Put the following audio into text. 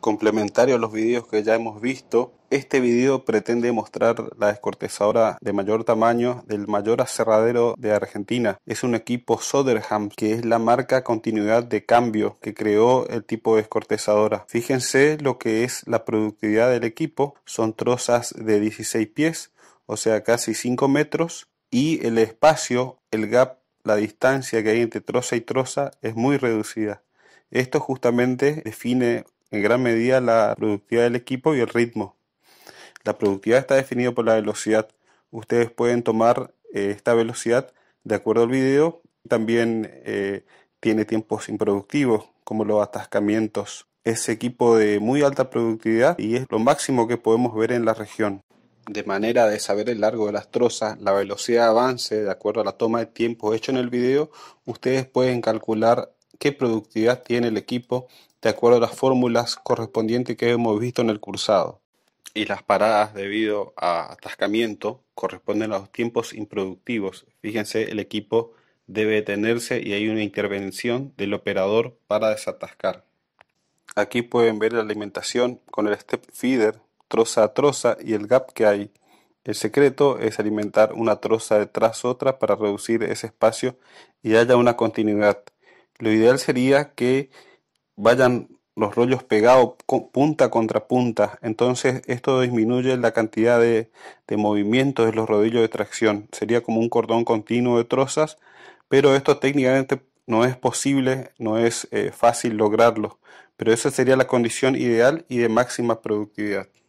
Complementario a los vídeos que ya hemos visto, este vídeo pretende mostrar la descortezadora de mayor tamaño del mayor aserradero de Argentina. Es un equipo Soderham, que es la marca continuidad de cambio que creó el tipo de descortezadora. Fíjense lo que es la productividad del equipo. Son trozas de 16 pies, o sea casi 5 metros, y el espacio, el gap, la distancia que hay entre troza y troza es muy reducida. Esto justamente define en gran medida la productividad del equipo y el ritmo. La productividad está definida por la velocidad. Ustedes pueden tomar eh, esta velocidad de acuerdo al video. También eh, tiene tiempos improductivos, como los atascamientos. Es equipo de muy alta productividad y es lo máximo que podemos ver en la región. De manera de saber el largo de las trozas, la velocidad de avance, de acuerdo a la toma de tiempo hecho en el video, ustedes pueden calcular qué productividad tiene el equipo de acuerdo a las fórmulas correspondientes que hemos visto en el cursado. Y las paradas debido a atascamiento corresponden a los tiempos improductivos. Fíjense, el equipo debe detenerse y hay una intervención del operador para desatascar. Aquí pueden ver la alimentación con el step feeder, troza a troza y el gap que hay. El secreto es alimentar una troza detrás otra para reducir ese espacio y haya una continuidad. Lo ideal sería que vayan los rollos pegados punta contra punta. Entonces esto disminuye la cantidad de, de movimientos de los rodillos de tracción. Sería como un cordón continuo de trozas, pero esto técnicamente no es posible, no es eh, fácil lograrlo. Pero esa sería la condición ideal y de máxima productividad.